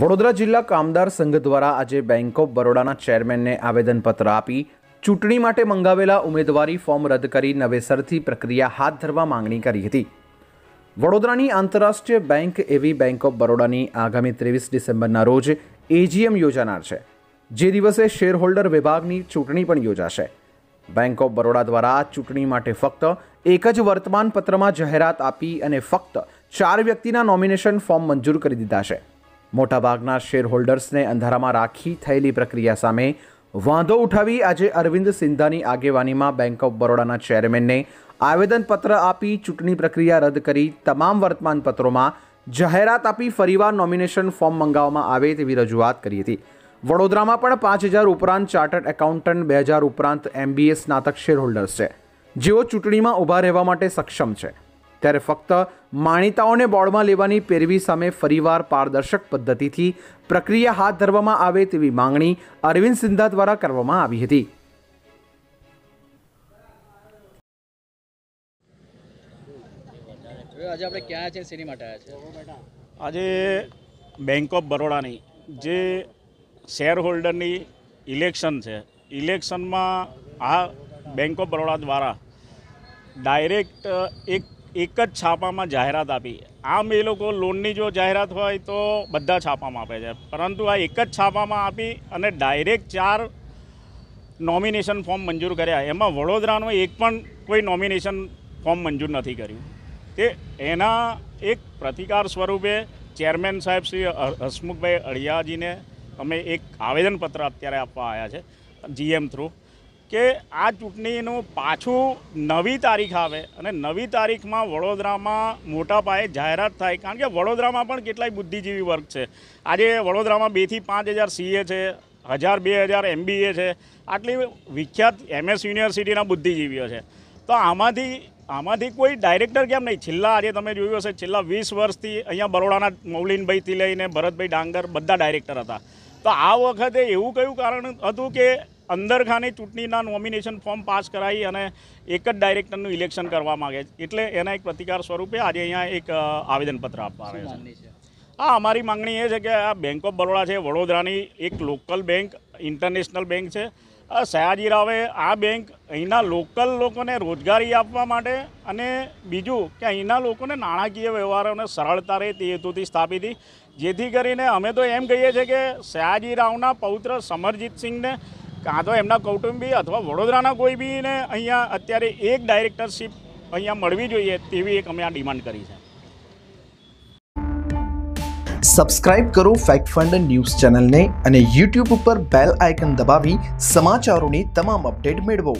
વડોદરા જિલ્લા કામદાર સંઘ દ્વારા આજે બેંક ઓફ બરોડાના ચેરમેનને આવેદનપત્ર આપી ચૂંટણી માટે મંગાવેલા ઉમેદવારી ફોર્મ રદ કરી નવેસરથી પ્રક્રિયા હાથ ધરવા માંગણી કરી હતી વડોદરાની આંતરરાષ્ટ્રીય બેંક એવી બેંક ઓફ બરોડાની આગામી ત્રેવીસ ડિસેમ્બરના રોજ એજીએમ યોજાનાર છે જે દિવસે શેરહોલ્ડર વિભાગની ચૂંટણી પણ યોજાશે બેંક ઓફ બરોડા દ્વારા ચૂંટણી માટે ફક્ત એક જ વર્તમાનપત્રમાં જાહેરાત આપી અને ફક્ત ચાર વ્યક્તિના નોમિનેશન ફોર્મ મંજૂર કરી દીધા છે મોટાભાગના શેરહોલ્ડર્સને અંધારામાં રાખી થયેલી પ્રક્રિયા સામે વાંધો ઉઠાવી આજે અરવિંદ સિંધાની આગેવાનીમાં બેંક ઓફ બરોડાના ચેરમેનને આવેદનપત્ર આપી ચૂંટણી પ્રક્રિયા રદ કરી તમામ વર્તમાનપત્રોમાં જાહેરાત આપી ફરીવાર નોમિનેશન ફોર્મ મંગાવવામાં આવે તેવી રજૂઆત કરી હતી વડોદરામાં પણ પાંચ હજાર ઉપરાંત ચાર્ટર્ડ એકાઉન્ટન્ટ બે હજાર ઉપરાંત એમબીએ સ્નાતક શેરહોલ્ડર્સ છે જેઓ ચૂંટણીમાં ઊભા રહેવા માટે સક્ષમ છે ત્યારે ફક્ત માણિતાઓને બોર્ડમાં લેવાની પેરવી સામે ફરીવાર પારદર્શક પદ્ધતિથી પ્રક્રિયા હાથ ધરવામાં આવે તેવી માંગણી અરવિંદ સિંધા દ્વારા કરવામાં આવી હતી આજે આપણે ક્યાં છે શેની માટે આવ્યા છે આજે બેંક ઓફ બરોડાની જે શેર હોલ્ડરની ઇલેક્શન છે ઇલેક્શનમાં આ બેંક ઓફ બરોડા દ્વારા ડાયરેક્ટ uh, એક એક જ છાપામાં જાહેરાત આપી આમ એ લોકો લોનની જો જાહેરાત હોય તો બધા છાપામાં આપે છે પરંતુ આ એક જ છાપામાં આપી અને ડાયરેક્ટ ચાર નોમિનેશન ફોર્મ મંજૂર કર્યા એમાં વડોદરાનો એક પણ કોઈ નોમિનેશન ફોર્મ મંજૂર નથી કર્યું તે એના એક પ્રતિકાર સ્વરૂપે ચેરમેન સાહેબ શ્રી હસમુખભાઈ અળિયાજીને અમે એક આવેદનપત્ર અત્યારે આપવા આવ્યા છે જીએમ થ્રુ કે આ ચૂંટણીનું પાછું નવી તારીખ આવે અને નવી તારીખમાં વડોદરામાં મોટા પાયે જાહેરાત થાય કારણ કે વડોદરામાં પણ કેટલાય બુદ્ધિજીવી વર્ગ છે આજે વડોદરામાં બેથી પાંચ હજાર સીએ છે હજાર બે હજાર એમબીએ છે આટલી વિખ્યાત એમએસ યુનિવર્સિટીના બુદ્ધિજીવીઓ છે તો આમાંથી આમાંથી કોઈ ડાયરેક્ટર કેમ નહીં છેલ્લા આજે તમે જોયું હશે છેલ્લા વીસ વર્ષથી અહીંયા બરોડાના મૌલિનભાઈથી લઈને ભરતભાઈ ડાંગર બધા ડાયરેક્ટર હતા તો આ વખતે એવું કયું કારણ હતું કે અંદરખાની ચૂંટણીના નોમિનેશન ફોર્મ પાસ કરાવી અને એક જ ડાયરેક્ટરનું ઇલેક્શન કરવા માગે છે એટલે એના એક પ્રતિકાર સ્વરૂપે આજે અહીંયા એક આવેદનપત્ર આપવા આવે છે હા અમારી માંગણી એ છે કે આ બેંક ઓફ બરોડા છે વડોદરાની એક લોકલ બેંક ઇન્ટરનેશનલ બેંક છે સયાજી રાવે આ બેંક અહીંના લોકલ લોકોને રોજગારી આપવા માટે અને બીજું કે અહીંના લોકોને નાણાકીય વ્યવહારોને સરળતા રહે તે હેતુથી સ્થાપી હતી જેથી કરીને અમે તો એમ કહીએ છીએ કે સયાજી રાવના પૌત્ર સમરજીતસિંહને કાં તો એમના કૌટુંબી અથવા વડોદરાના કોઈ બીને અહીંયા અત્યારે એક ડાયરેક્ટરશીપ અહીંયા મળવી જોઈએ તેવી એક અમે આ ડિમાન્ડ કરી છે સબસ્ક્રાઇબ કરો ફેક્ટ ફંડ ન્યૂઝ ચેનલને અને યુટ્યુબ ઉપર બેલ આઇકન દબાવી સમાચારોની તમામ અપડેટ મેળવો